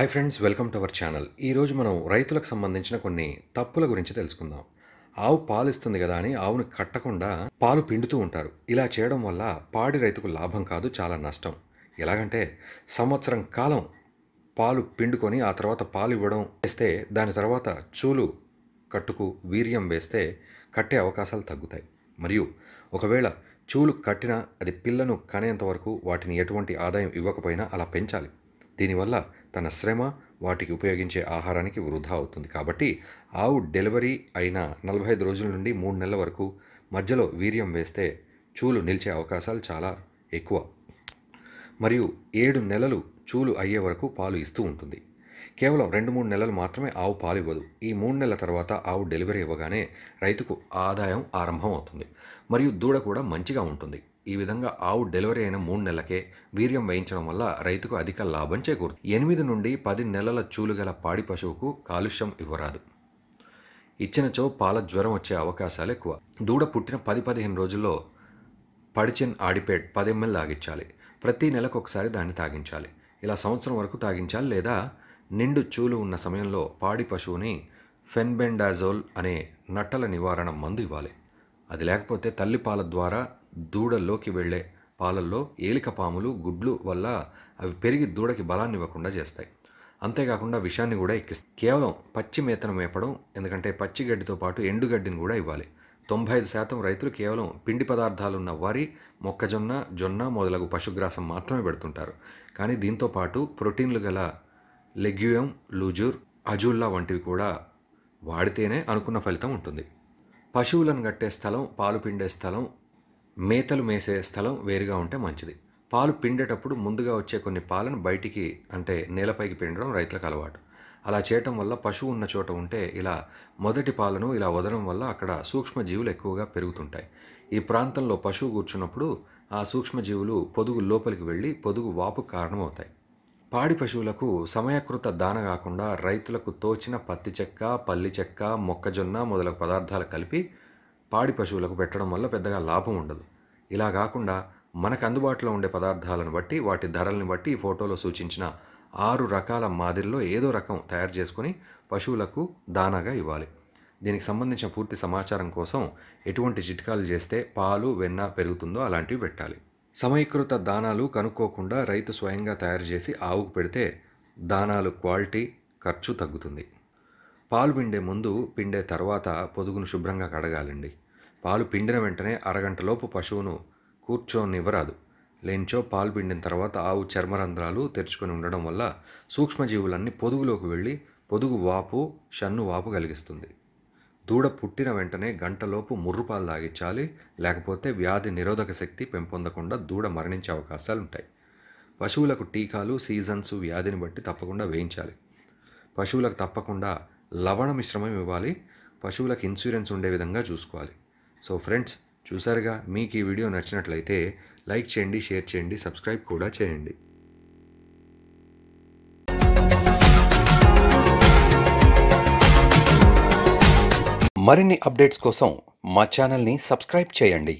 hi friends welcome to our channel ఈరోజు మనం రైతులకు సంబంధించిన కొన్ని తప్పుల గురించి తెలుసుకుందాం ఆవు పాలు ఇస్తుంది కదా అని ఆవును కట్టకుండా పాలు పిండుతూ ఉంటారు ఇలా చేయడం వల్ల పాడి రైతుకు లాభం కాదు చాలా నష్టం ఎలాగంటే సంవత్సరం కాలం పాలు పిండుకొని ఆ తర్వాత పాలు ఇవ్వడం వేస్తే దాని తర్వాత చూలు కట్టుకు వీర్యం వేస్తే కట్టే అవకాశాలు తగ్గుతాయి మరియు ఒకవేళ చూలు కట్టినా అది పిల్లను కనేంత వరకు వాటిని ఎటువంటి ఆదాయం ఇవ్వకపోయినా అలా పెంచాలి దీనివల్ల తన శ్రమ వాటికి ఉపయోగించే ఆహారానికి వృధా అవుతుంది కాబట్టి ఆవు డెలివరీ అయిన నలభై ఐదు రోజుల నుండి మూడు నెలల వరకు మధ్యలో వీర్యం వేస్తే చూలు నిలిచే అవకాశాలు చాలా ఎక్కువ మరియు ఏడు నెలలు చూలు అయ్యే వరకు పాలు ఇస్తూ ఉంటుంది కేవలం రెండు మూడు నెలలు మాత్రమే ఆవు పాలు ఇవ్వదు ఈ మూడు నెలల తర్వాత ఆవు డెలివరీ ఇవ్వగానే రైతుకు ఆదాయం ఆరంభం అవుతుంది మరియు దూడ కూడా మంచిగా ఉంటుంది ఈ విధంగా ఆవు డెలివరీ అయిన మూడు నెలలకే వీర్యం వేయించడం వల్ల రైతుకు అధిక లాభం చేకూరుతుంది ఎనిమిది నుండి పది నెలల చూలు గల పాడి పశువుకు కాలుష్యం ఇవ్వరాదు ఇచ్చినచో పాల జ్వరం వచ్చే అవకాశాలు ఎక్కువ దూడ పుట్టిన పది పదిహేను రోజుల్లో పడిచిన్ ఆడిపేట్ పది ఎంఎల్ తాగించాలి ప్రతి నెలకు ఒకసారి దాన్ని తాగించాలి ఇలా సంవత్సరం వరకు తాగించాలి లేదా నిండు చూలు ఉన్న సమయంలో పాడి పశువుని ఫెన్బెండాజోల్ అనే నట్టల నివారణ మందు ఇవ్వాలి అది లేకపోతే తల్లిపాల ద్వారా దూడల్లోకి వెళ్ళే పాలల్లో ఏలిక పాములు గుడ్లు వల్ల అవి పెరిగి దూడకి బలాన్ని ఇవ్వకుండా చేస్తాయి అంతేకాకుండా విషాన్ని కూడా ఎక్కిస్తాయి కేవలం పచ్చి మేతను మేపడం ఎందుకంటే పచ్చి గడ్డితో పాటు ఎండుగడ్డిని కూడా ఇవ్వాలి తొంభై ఐదు శాతం రైతులు కేవలం పిండి పదార్థాలున్న వరి మొక్కజొన్న జొన్న మొదలగు పశుగ్రాసం మాత్రమే పెడుతుంటారు కానీ దీంతో పాటు ప్రోటీన్లు గల లెగ్యూయం లూజూర్ అజూల్లా వంటివి కూడా వాడితేనే అనుకున్న ఫలితం ఉంటుంది పశువులను కట్టే స్థలం పాలు పిండే స్థలం మేతలు మేసే స్థలం వేరుగా ఉంటే మంచిది పాలు పిండేటప్పుడు ముందుగా వచ్చే కొన్ని పాలను బయటికి అంటే నేలపైకి పిండడం రైతులకు అలవాటు అలా చేయటం వల్ల పశువు ఉన్న చోట ఉంటే ఇలా మొదటి పాలను ఇలా వదలడం వల్ల అక్కడ సూక్ష్మజీవులు ఎక్కువగా పెరుగుతుంటాయి ఈ ప్రాంతంలో పశువు కూర్చున్నప్పుడు ఆ సూక్ష్మజీవులు పొదుగు లోపలికి వెళ్ళి పొదుగు వాపు కారణమవుతాయి పాడి పశువులకు సమయకృత దాన కాకుండా రైతులకు తోచిన పత్తి చెక్క పల్లి చెక్క మొక్కజొన్న మొదలగు పదార్థాలు కలిపి పాడి పశువులకు పెట్టడం వల్ల పెద్దగా లాభం ఉండదు ఇలా కాకుండా మనకు అందుబాటులో ఉండే పదార్థాలను బట్టి వాటి ధరలను బట్టి ఈ ఫోటోలో సూచించిన ఆరు రకాల మాదిరిలో ఏదో రకం తయారు చేసుకుని పశువులకు దానాగా ఇవ్వాలి దీనికి సంబంధించిన పూర్తి సమాచారం కోసం ఎటువంటి చిట్కాలు చేస్తే పాలు వెన్న పెరుగుతుందో అలాంటివి పెట్టాలి సమీకృత దానాలు కనుక్కోకుండా రైతు స్వయంగా తయారు చేసి ఆవుకు పెడితే దానాలు క్వాలిటీ ఖర్చు తగ్గుతుంది పాలు పిండే ముందు పిండే తర్వాత పొదుగును శుభ్రంగా కడగాలండి పాలు పిండిన వెంటనే అరగంటలోపు పశువును కూర్చోనివ్వరాదు లేంచో పాలు పిండిన తర్వాత ఆవు చర్మరంధ్రాలు తెరుచుకొని ఉండడం వల్ల సూక్ష్మజీవులన్నీ పొదుగులోకి వెళ్ళి పొదుగు వాపు షన్ను వాపు కలిగిస్తుంది దూడ పుట్టిన వెంటనే గంటలోపు ముర్రుపాలు తాగించాలి లేకపోతే వ్యాధి నిరోధక శక్తి పెంపొందకుండా దూడ మరణించే అవకాశాలు ఉంటాయి పశువులకు టీకాలు సీజన్స్ వ్యాధిని బట్టి తప్పకుండా వేయించాలి పశువులకు తప్పకుండా లవణ మిశ్రమం ఇవ్వాలి పశువులకు ఇన్సూరెన్స్ ఉండే విధంగా చూసుకోవాలి సో ఫ్రెండ్స్ చూసారుగా మీకు ఈ వీడియో నచ్చినట్లయితే లైక్ చేయండి షేర్ చేయండి సబ్స్క్రైబ్ కూడా చేయండి మరిన్ని అప్డేట్స్ కోసం మా ఛానల్ని సబ్స్క్రైబ్ చేయండి